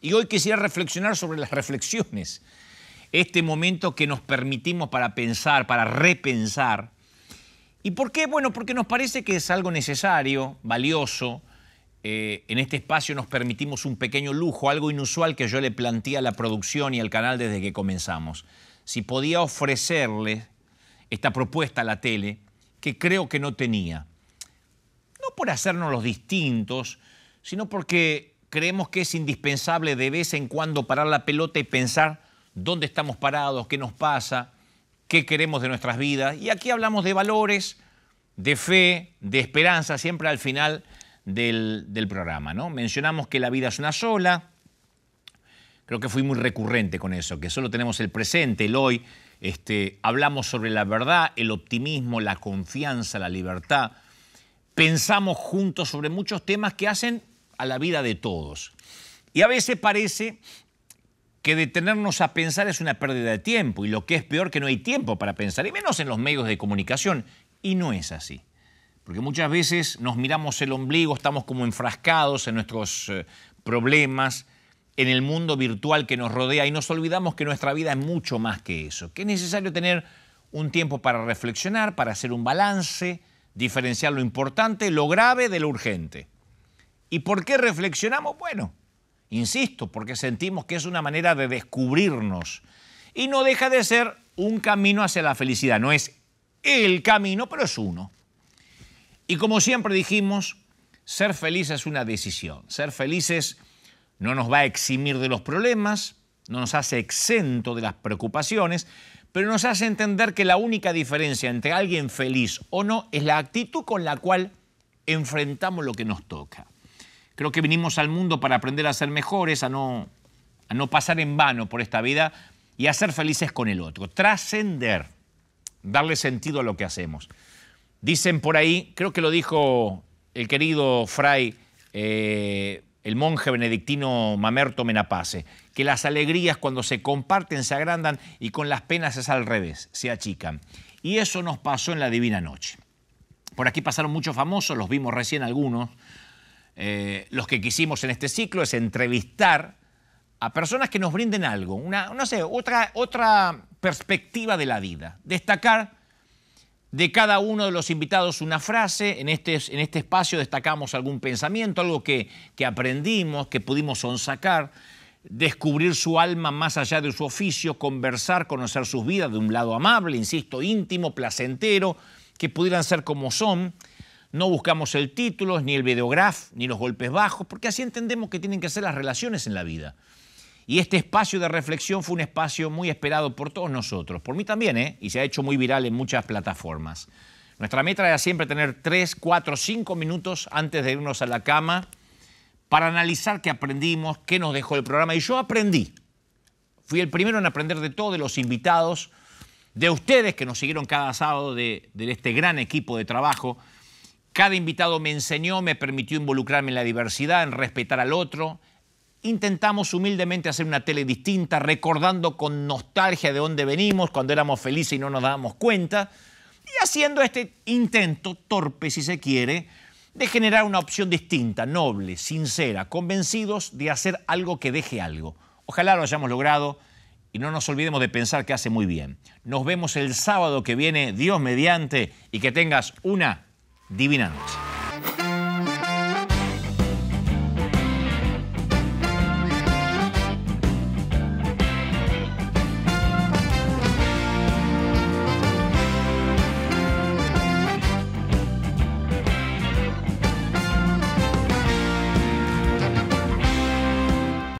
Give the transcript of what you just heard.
Y hoy quisiera reflexionar sobre las reflexiones. Este momento que nos permitimos para pensar, para repensar. ¿Y por qué? Bueno, porque nos parece que es algo necesario, valioso. Eh, en este espacio nos permitimos un pequeño lujo, algo inusual que yo le planteé a la producción y al canal desde que comenzamos. Si podía ofrecerle esta propuesta a la tele, que creo que no tenía. No por hacernos los distintos, sino porque creemos que es indispensable de vez en cuando parar la pelota y pensar dónde estamos parados, qué nos pasa, qué queremos de nuestras vidas. Y aquí hablamos de valores, de fe, de esperanza, siempre al final del, programa. ¿no? Mencionamos que la vida es una sola. Creo que fui muy recurrente con eso, que solo tenemos el presente, el hoy. Este, hablamos sobre la verdad, el optimismo, la confianza, la libertad. Pensamos juntos sobre muchos temas que hacen a la vida de todos. Y a veces parece que detenernos a pensar es una pérdida de tiempo y lo que es peor que no hay tiempo para pensar, y menos en los medios de comunicación. Y no es así. Porque muchas veces nos miramos el ombligo, estamos como enfrascados en nuestros eh, problemas, en el mundo virtual que nos rodea y nos olvidamos que nuestra vida es mucho más que eso, que es necesario tener un tiempo para reflexionar, para hacer un balance, diferenciar lo importante, lo grave de lo urgente. ¿Y por qué reflexionamos? Bueno, insisto, porque sentimos que es una manera de descubrirnos y no deja de ser un camino hacia la felicidad. No es el camino, pero es uno. Y como siempre dijimos, ser feliz es una decisión. Ser felices no nos va a eximir de los problemas, no nos hace exento de las preocupaciones, pero nos hace entender que la única diferencia entre alguien feliz o no es la actitud con la cual enfrentamos lo que nos toca. Creo que vinimos al mundo para aprender a ser mejores, a no, no pasar en vano por esta vida y a ser felices con el otro. Trascender, darle sentido a lo que hacemos. Dicen por ahí, creo que lo dijo el querido Fray, eh, el monje benedictino Mamerto Menapace, que las alegrías cuando se comparten se agrandan y con las penas es al revés, se achican. Y eso nos pasó en la Divina Noche. Por aquí pasaron muchos famosos, los vimos recién algunos, eh, los que quisimos en este ciclo es entrevistar a personas que nos brinden algo, una, no sé, otra, otra perspectiva de la vida. Destacar de cada uno de los invitados una frase, en este, en este espacio destacamos algún pensamiento, algo que, que aprendimos, que pudimos sonsacar, descubrir su alma más allá de su oficio, conversar, conocer sus vidas de un lado amable, insisto, íntimo, placentero, que pudieran ser como son. No buscamos el título, ni el videograf, ni los golpes bajos, porque así entendemos que tienen que ser las relaciones en la vida. Y este espacio de reflexión fue un espacio muy esperado por todos nosotros, por mí también, ¿eh? y se ha hecho muy viral en muchas plataformas. Nuestra meta era siempre tener 3, 4, 5 minutos antes de irnos a la cama para analizar qué aprendimos, qué nos dejó el programa. Y yo aprendí. Fui el primero en aprender de todos los invitados, de ustedes que nos siguieron cada sábado, de este gran equipo de trabajo. Cada invitado me enseñó, me permitió involucrarme en la diversidad, en respetar al otro. Intentamos humildemente hacer una tele distinta, recordando con nostalgia de dónde venimos, cuando éramos felices y no nos dábamos cuenta, y haciendo este intento, torpe si se quiere, de generar una opción distinta, noble, sincera, convencidos de hacer algo que deje algo. Ojalá lo hayamos logrado y no nos olvidemos de pensar que hace muy bien. Nos vemos el sábado que viene, Dios mediante, y que tengas una Divina